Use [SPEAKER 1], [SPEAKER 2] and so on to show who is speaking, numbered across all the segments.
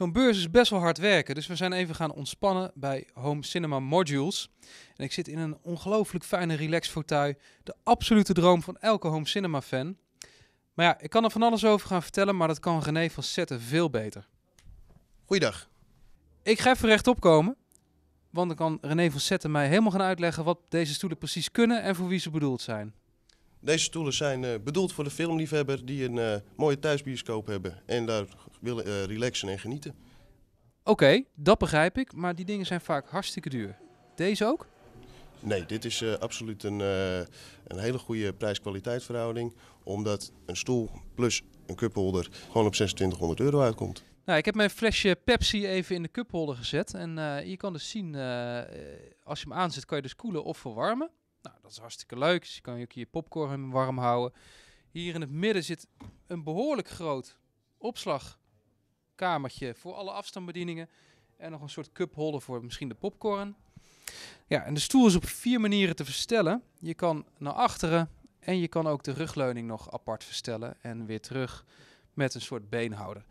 [SPEAKER 1] Zo'n beurs is best wel hard werken, dus we zijn even gaan ontspannen bij Home Cinema Modules. En ik zit in een ongelooflijk fijne relax fauteuil, de absolute droom van elke Home Cinema fan. Maar ja, ik kan er van alles over gaan vertellen, maar dat kan René van Zetten veel beter. Goeiedag. Ik ga even rechtop komen, want dan kan René van Zetten mij helemaal gaan uitleggen wat deze stoelen precies kunnen en voor wie ze bedoeld zijn.
[SPEAKER 2] Deze stoelen zijn eh, bedoeld voor de filmliefhebber die een eh, mooie thuisbioscoop hebben en daar willen eh, relaxen en genieten. Oké, dat begrijp ik, maar die dingen zijn vaak hartstikke duur. Deze ook? Nee, dit is absoluut een, een hele goede prijs-kwaliteit verhouding. Omdat een stoel plus een cupholder gewoon op 2600 euro uitkomt.
[SPEAKER 1] Nou, ik heb mijn flesje Pepsi even in de cupholder gezet. En je kan dus zien, als je hem aanzet kan je dus koelen of verwarmen. Nou, dat is hartstikke leuk. Dus je kan ook je popcorn warm houden. Hier in het midden zit een behoorlijk groot opslagkamertje voor alle afstandsbedieningen. En nog een soort cupholder voor misschien de popcorn. Ja, en de stoel is op vier manieren te verstellen. Je kan naar achteren en je kan ook de rugleuning nog apart verstellen en weer terug met een soort beenhouder.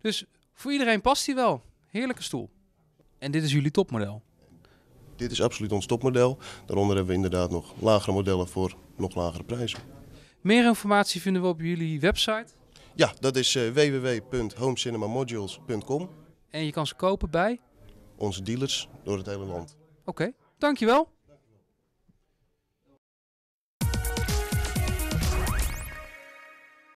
[SPEAKER 1] Dus voor iedereen past die wel. Heerlijke stoel.
[SPEAKER 2] En dit is jullie topmodel. Dit is absoluut ons topmodel. Daaronder hebben we inderdaad nog lagere modellen voor nog lagere prijzen.
[SPEAKER 1] Meer informatie vinden we op
[SPEAKER 2] jullie website. Ja, dat is eh, www.homecinemamodules.com. En je kan ze kopen bij? Onze dealers door het hele land.
[SPEAKER 1] Oké, dankjewel.